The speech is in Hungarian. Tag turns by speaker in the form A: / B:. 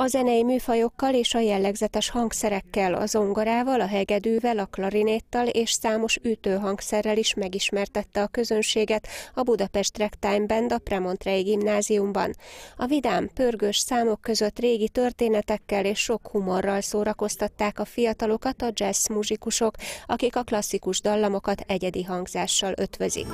A: a zenei műfajokkal és a jellegzetes hangszerekkel, a zongorával, a hegedűvel, a klarinéttal és számos ütőhangszerrel is megismertette a közönséget a Budapest Ragtime Band a Premontrei gimnáziumban. A vidám, pörgős számok között régi történetekkel és sok humorral szórakoztatták a fiatalokat a jazz muzsikusok, akik a klasszikus dallamokat egyedi hangzással ötvözik.